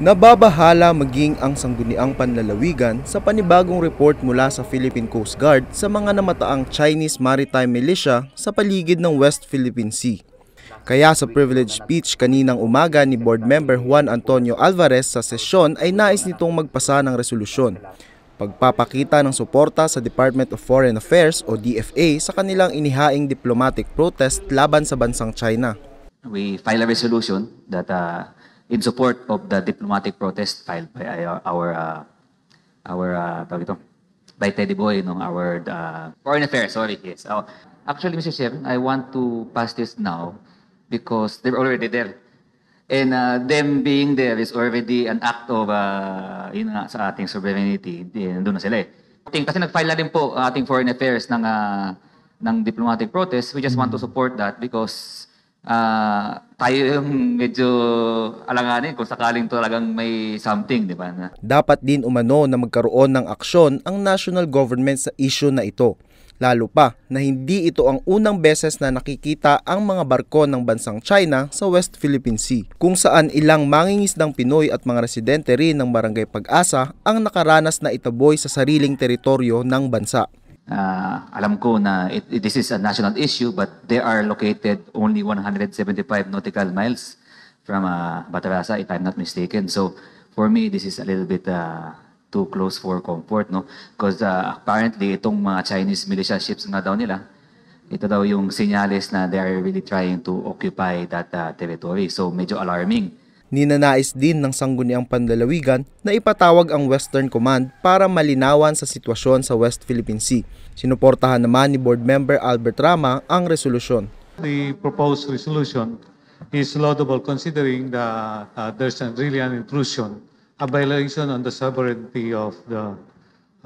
Nababahala maging ang sangguniang panlalawigan sa panibagong report mula sa Philippine Coast Guard sa mga namataang Chinese maritime militia sa paligid ng West Philippine Sea. Kaya sa privilege speech kaninang umaga ni Board Member Juan Antonio Alvarez sa sesyon ay nais nitong magpasa ng resolusyon. Pagpapakita ng suporta sa Department of Foreign Affairs o DFA sa kanilang inihaing diplomatic protest laban sa bansang China. We file a resolution that uh, in support of the diplomatic protest filed by our our uh, our uh, ito, by Teddy Boy no our uh, foreign affairs sorry yes oh, actually Mr. Chair I want to pass this now because they're already there and uh, them being there is already an act of uh, yun nga sa ating sovereignty nandoon na sila eh kasi nag-file na din po ating foreign affairs ng uh, ng diplomatic protest we just want to support that because uh, tayo yung medyo alanganin kung sakaling talagang may something, di ba? Dapat din umano na magkaroon ng aksyon ang national government sa issue na ito. Lalo pa na hindi ito ang unang beses na nakikita ang mga barko ng bansang China sa West Philippine Sea, kung saan ilang mangingisdang Pinoy at mga residente rin ng Barangay Pag-asa ang nakaranas na itaboy sa sariling teritoryo ng bansa uh, alam ko na it, it, this is a national issue, but they are located only 175 nautical miles from uh, Batarasa, if I'm not mistaken. So for me, this is a little bit uh, too close for comfort, no? Because uh, apparently, itong mga Chinese militia ships nga daw nila, ito daw yung sinyalis na they are really trying to occupy that uh, territory. So medyo alarming. Ninanais din ng sangguniang panlalawigan na ipatawag ang Western Command para malinawan sa sitwasyon sa West Philippine Sea. Sinuportahan naman ni Board Member Albert Rama ang resolusyon. The proposed resolution is laudable considering that uh, there's really an intrusion, a violation on the sovereignty of the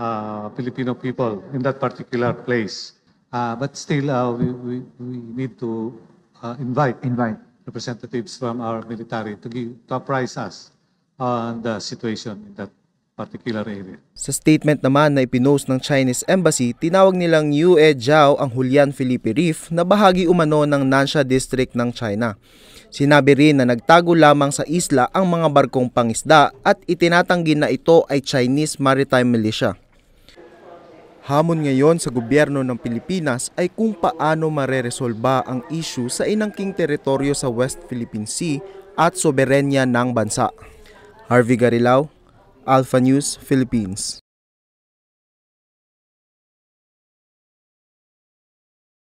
uh, Filipino people in that particular place. Uh, but still, uh, we, we, we need to uh, invite. Invite representatives from our military to, give, to apprise us on the situation in that particular area. Sa statement naman na ipinost ng Chinese Embassy, tinawag nilang Yue Zhao ang Julian Felipe Reef na bahagi umano ng Nansha District ng China. Sinabi rin na nagtago lamang sa isla ang mga barkong pangisda at itinatanggi na ito ay Chinese Maritime Militia. Hamon ngayon sa gobyerno ng Pilipinas ay kung paano mareresolba ang isyu sa inangking teritoryo sa West Philippine Sea at soberenya ng bansa. Harvey Garilao, Alpha News, Philippines.